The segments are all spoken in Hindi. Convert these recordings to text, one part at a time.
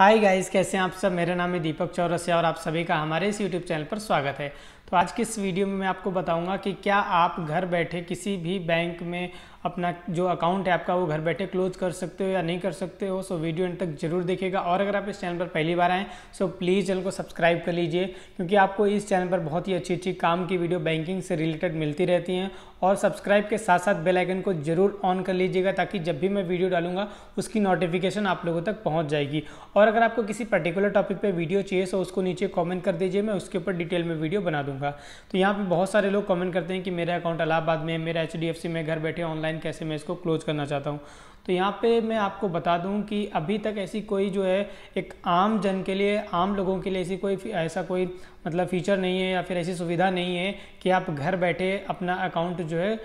हाय गाइस कैसे हैं आप सब मेरा नाम है दीपक चौरसिया और आप सभी का हमारे इस यूट्यूब चैनल पर स्वागत है तो आज के इस वीडियो में मैं आपको बताऊंगा कि क्या आप घर बैठे किसी भी बैंक में अपना जो अकाउंट है आपका वो घर बैठे क्लोज कर सकते हो या नहीं कर सकते हो सो वीडियो एंड तक जरूर देखिएगा और अगर आप इस चैनल पर पहली बार आएँ सो प्लीज़ चैनल को सब्सक्राइब कर लीजिए क्योंकि आपको इस चैनल पर बहुत ही अच्छी अच्छी काम की वीडियो बैंकिंग से रिलेटेड मिलती रहती हैं और सब्सक्राइब के साथ साथ बेलाइकन को जरूर ऑन कर लीजिएगा ताकि जब भी मैं वीडियो डालूंगा उसकी नोटिफिकेशन आप लोगों तक पहुँच जाएगी और अगर आपको किसी पर्टिकुलर टॉपिक पर वीडियो चाहिए सो उसको नीचे कॉमेंट कर दीजिए मैं उसके ऊपर डिटेल में वीडियो बना दूँगा दूंगा तो यहाँ पे बहुत सारे लोग कमेंट करते हैं कि मेरा अकाउंट अलाहाबाद में मेरा एच में घर बैठे ऑनलाइन कैसे मैं इसको क्लोज करना चाहता हूँ तो यहाँ पे मैं आपको बता दूँ कि अभी तक ऐसी कोई जो है एक आम जन के लिए आम लोगों के लिए ऐसी कोई ऐसा कोई मतलब फ़ीचर नहीं है या फिर ऐसी सुविधा नहीं है कि आप घर बैठे अपना अकाउंट जो है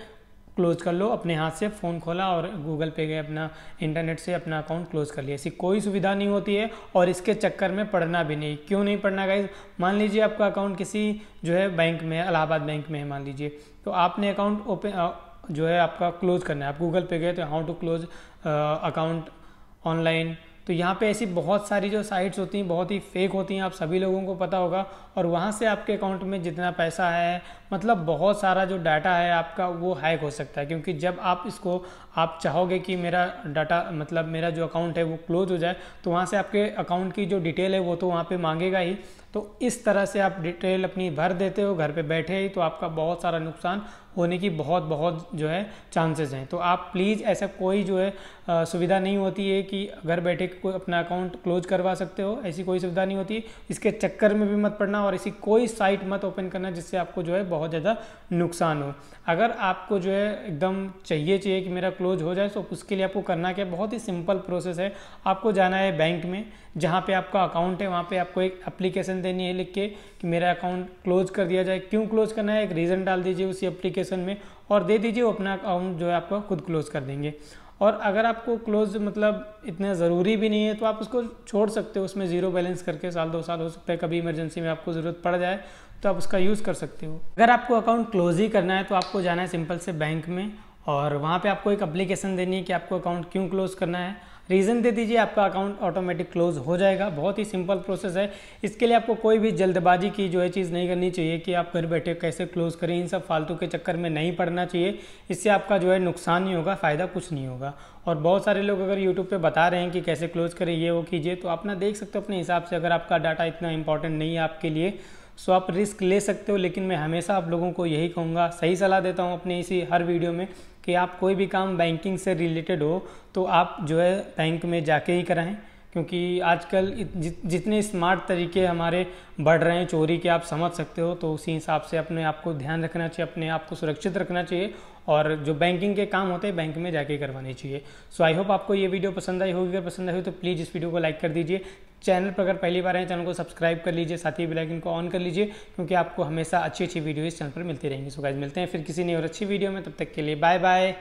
क्लोज कर लो अपने हाथ से फ़ोन खोला और गूगल पे गए अपना इंटरनेट से अपना अकाउंट क्लोज कर लिया ऐसी कोई सुविधा नहीं होती है और इसके चक्कर में पढ़ना भी नहीं क्यों नहीं पढ़ना गाइज मान लीजिए आपका अकाउंट किसी जो है बैंक में इलाहाबाद बैंक में है मान लीजिए तो आपने अकाउंट ओपन जो है आपका क्लोज करना है आप गूगल पे गए तो how to close account online तो यहाँ पे ऐसी बहुत सारी जो साइट्स होती हैं बहुत ही फेक होती हैं आप सभी लोगों को पता होगा और वहाँ से आपके अकाउंट में जितना पैसा है मतलब बहुत सारा जो डाटा है आपका वो हैक हो सकता है क्योंकि जब आप इसको आप चाहोगे कि मेरा डाटा मतलब मेरा जो अकाउंट है वो क्लोज हो जाए तो वहाँ से आपके अकाउंट की जो डिटेल है वो तो वहाँ पर मांगेगा ही तो इस तरह से आप डिटेल अपनी भर देते हो घर पे बैठे ही तो आपका बहुत सारा नुकसान होने की बहुत बहुत जो है चांसेस हैं तो आप प्लीज़ ऐसा कोई जो है सुविधा नहीं होती है कि घर बैठे कोई अपना अकाउंट क्लोज करवा सकते हो ऐसी कोई सुविधा नहीं होती इसके चक्कर में भी मत पड़ना और ऐसी कोई साइट मत ओपन करना जिससे आपको जो है बहुत ज़्यादा नुकसान हो अगर आपको जो है एकदम चाहिए चाहिए कि मेरा क्लोज हो जाए तो उसके लिए आपको करना क्या बहुत ही सिंपल प्रोसेस है आपको जाना है बैंक में जहाँ पर आपका अकाउंट है वहाँ पर आपको एक अप्लीकेशन देनी है लिख के कि मेरा अकाउंट क्लोज कर दिया जाए क्यों क्लोज करना है एक रीज़न डाल दीजिए उसी एप्लीकेशन में और दे दीजिए वो अपना अकाउंट जो है आपका खुद क्लोज कर देंगे और अगर आपको क्लोज मतलब इतना ज़रूरी भी नहीं है तो आप उसको छोड़ सकते हो उसमें ज़ीरो बैलेंस करके साल दो साल हो सकता है कभी इमरजेंसी में आपको ज़रूरत पड़ जाए तो आप उसका यूज़ कर सकते हो अगर आपको अकाउंट क्लोज ही करना है तो आपको जाना है सिंपल से बैंक में और वहाँ पे आपको एक अप्लीकेशन देनी है कि आपको अकाउंट क्यों क्लोज़ करना है रीज़न दे दीजिए आपका अकाउंट ऑटोमेटिक क्लोज हो जाएगा बहुत ही सिंपल प्रोसेस है इसके लिए आपको कोई भी जल्दबाजी की जो है चीज़ नहीं करनी चाहिए कि आप घर बैठे कैसे क्लोज करें इन सब फालतू के चक्कर में नहीं पड़ना चाहिए इससे आपका जो है नुकसान नहीं होगा फ़ायदा कुछ नहीं होगा और बहुत सारे लोग अगर यूट्यूब पे बता रहे हैं कि कैसे क्लोज करें ये वो कीजिए तो आप ना देख सकते हो अपने हिसाब से अगर आपका डाटा इतना इंपॉर्टेंट नहीं है आपके लिए सो आप रिस्क ले सकते हो लेकिन मैं हमेशा आप लोगों को यही कहूँगा सही सलाह देता हूँ अपने इसी हर वीडियो में कि आप कोई भी काम बैंकिंग से रिलेटेड हो तो आप जो है बैंक में जाके ही कराएं क्योंकि आजकल जितने स्मार्ट तरीके हमारे बढ़ रहे हैं चोरी के आप समझ सकते हो तो उसी हिसाब से अपने आप को ध्यान रखना चाहिए अपने आप को सुरक्षित रखना चाहिए और जो बैंकिंग के काम होते हैं बैंक में जाके करवाने चाहिए सो आई होप आपको ये वीडियो पसंद आई होगी अगर पसंद आई हो तो प्लीज़ इस वीडियो को लाइक कर दीजिए चैनल पर अगर पहली बार आए चैनल को सब्सक्राइब कर लीजिए साथ ही बेलाइकन को ऑन कर लीजिए क्योंकि आपको हमेशा अच्छी अच्छी वीडियो इस चैनल पर मिलती रहेंगी सो गाइज मिलते हैं फिर किसी ने और अच्छी वीडियो में तब तक के लिए बाय बाय